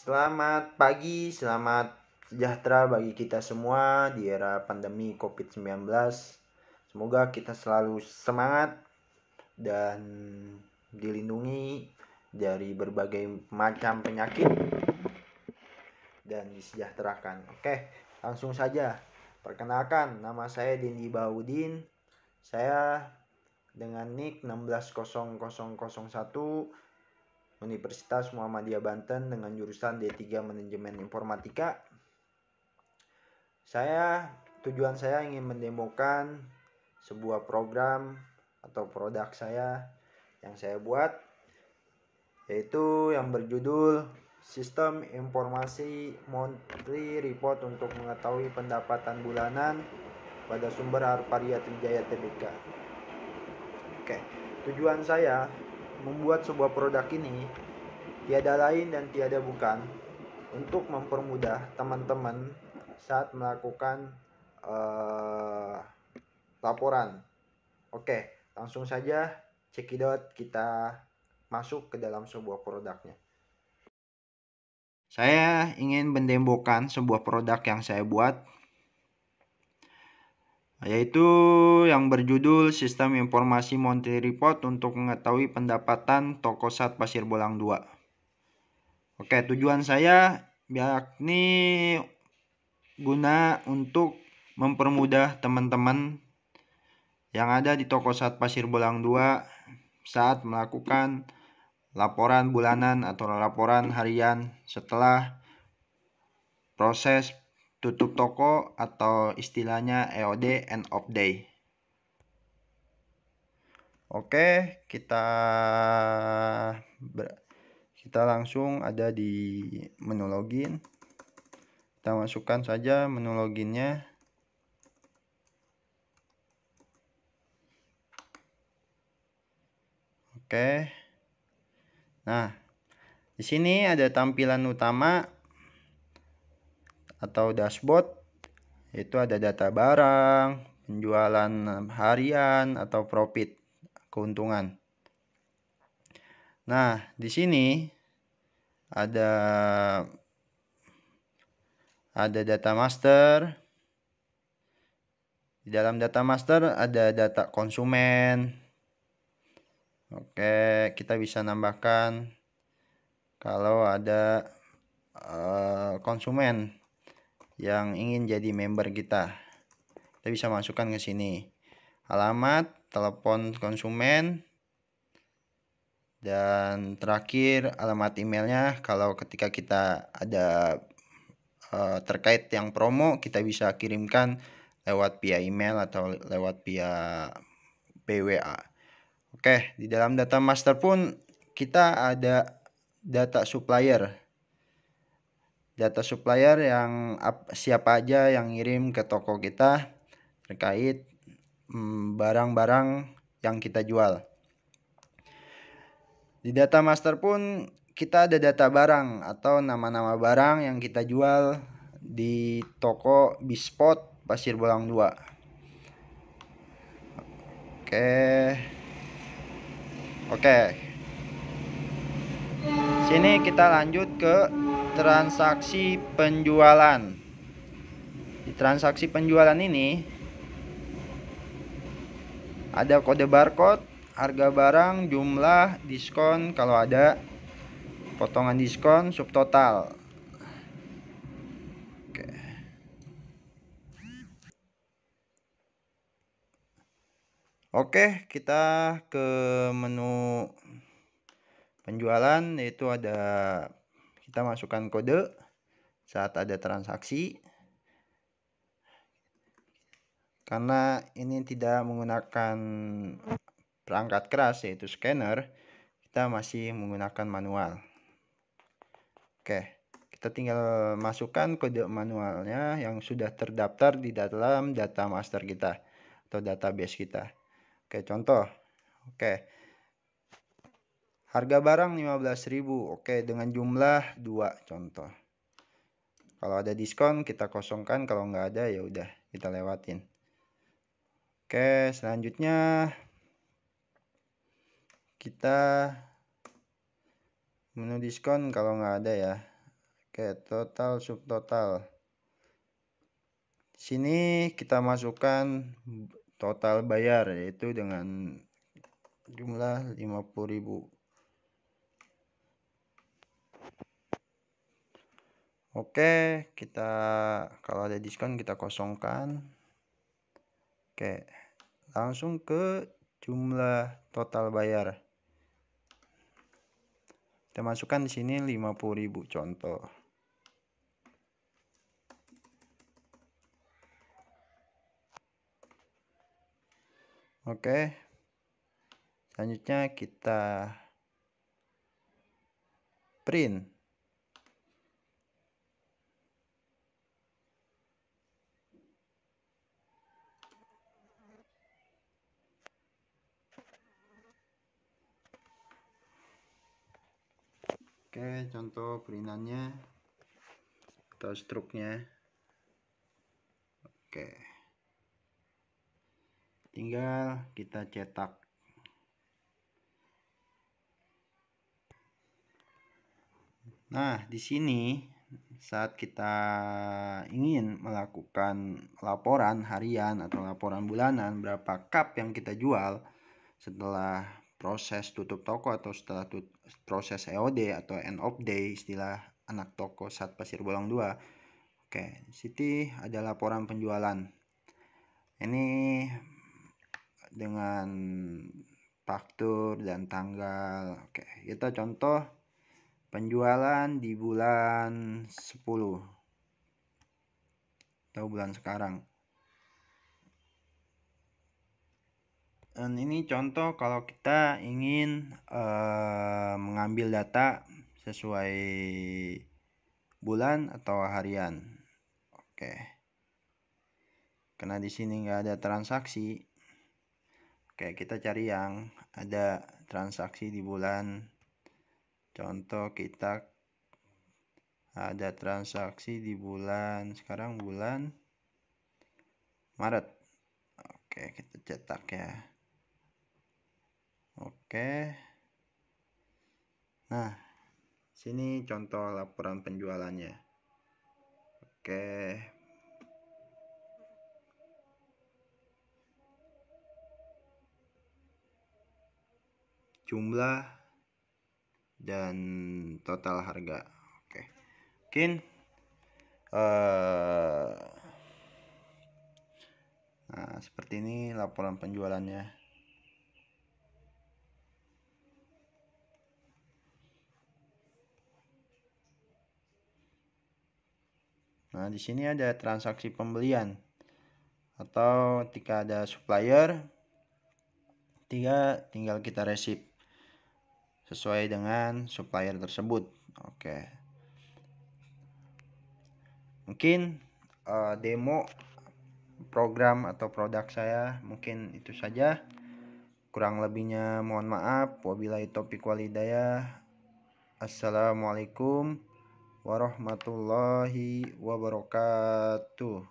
Selamat pagi, selamat sejahtera bagi kita semua di era pandemi COVID-19. Semoga kita selalu semangat dan dilindungi dari berbagai macam penyakit dan disejahterakan. Oke, langsung saja. Perkenalkan, nama saya Dindi Baudin. Saya dengan nick 160001. Universitas Muhammadiyah Banten dengan jurusan D3 Manajemen Informatika. Saya tujuan saya ingin mendemokan sebuah program atau produk saya yang saya buat yaitu yang berjudul Sistem Informasi Monthly Report untuk mengetahui pendapatan bulanan pada sumber Arparia Trijaya Tbk. Oke, tujuan saya membuat sebuah produk ini tiada lain dan tiada bukan untuk mempermudah teman-teman saat melakukan uh, laporan. Oke, langsung saja cekidot kita masuk ke dalam sebuah produknya. Saya ingin mendembokan sebuah produk yang saya buat yaitu yang berjudul Sistem Informasi Monthly Report untuk mengetahui pendapatan toko Sat Pasir Bolang 2. Oke, tujuan saya yakni guna untuk mempermudah teman-teman yang ada di toko Sat Pasir Bolang 2 saat melakukan laporan bulanan atau laporan harian setelah proses tutup toko atau istilahnya EOD end of day. Oke, kita kita langsung ada di menu login. Kita masukkan saja menu loginnya. Oke. Nah, di sini ada tampilan utama atau dashboard itu ada data barang, penjualan eh, harian atau profit, keuntungan. Nah, di sini ada ada data master. Di dalam data master ada data konsumen. Oke, kita bisa nambahkan kalau ada uh, konsumen yang ingin jadi member kita. Kita bisa masukkan ke sini. Alamat, telepon konsumen, dan terakhir alamat emailnya kalau ketika kita ada uh, terkait yang promo kita bisa kirimkan lewat via email atau lewat via PWA. Oke, di dalam data master pun kita ada data supplier data supplier yang siapa aja yang ngirim ke toko kita terkait mm, barang-barang yang kita jual. Di data master pun kita ada data barang atau nama-nama barang yang kita jual di toko Bispot Pasir Bolang 2. Oke. Oke. Sini kita lanjut ke transaksi penjualan. Di transaksi penjualan ini ada kode barcode, harga barang, jumlah, diskon kalau ada, potongan diskon, subtotal. Oke. Oke, kita ke menu penjualan yaitu ada kita masukkan kode saat ada transaksi karena ini tidak menggunakan perangkat keras yaitu scanner kita masih menggunakan manual oke kita tinggal masukkan kode manualnya yang sudah terdaftar di dalam data master kita atau database kita oke contoh oke Harga barang 15.000. Oke, dengan jumlah 2 contoh. Kalau ada diskon kita kosongkan, kalau nggak ada ya udah kita lewatin. Oke, selanjutnya kita menu diskon kalau nggak ada ya. Oke, total subtotal. Sini kita masukkan total bayar yaitu dengan jumlah 50.000. Oke, kita kalau ada diskon kita kosongkan. Oke, langsung ke jumlah total bayar. Kita masukkan di sini 50.000 contoh. Oke. Selanjutnya kita print. Oke, contoh berinannya atau struknya. Oke. Tinggal kita cetak. Nah, di sini saat kita ingin melakukan laporan harian atau laporan bulanan berapa cup yang kita jual setelah proses tutup toko atau setelah tut proses EOD atau end of day istilah anak toko saat pasir bolong 2 oke Siti ada laporan penjualan ini dengan faktur dan tanggal oke kita contoh penjualan di bulan 10 atau bulan sekarang Dan ini contoh kalau kita ingin uh, mengambil data sesuai bulan atau harian. Oke. Karena di sini nggak ada transaksi. Oke, kita cari yang ada transaksi di bulan. Contoh kita ada transaksi di bulan sekarang bulan Maret. Oke, kita cetak ya. Oke. Nah, sini contoh laporan penjualannya. Oke. Jumlah dan total harga. Oke. Mungkin uh, Nah, seperti ini laporan penjualannya. Nah, di sini ada transaksi pembelian atau ketika ada supplier tiga tinggal kita resip sesuai dengan supplier tersebut. Oke. Mungkin uh, demo program atau produk saya mungkin itu saja. Kurang lebihnya mohon maaf. Wabillahi taufiq walhidayah. Assalamualaikum warahmatullahi wabarakatuh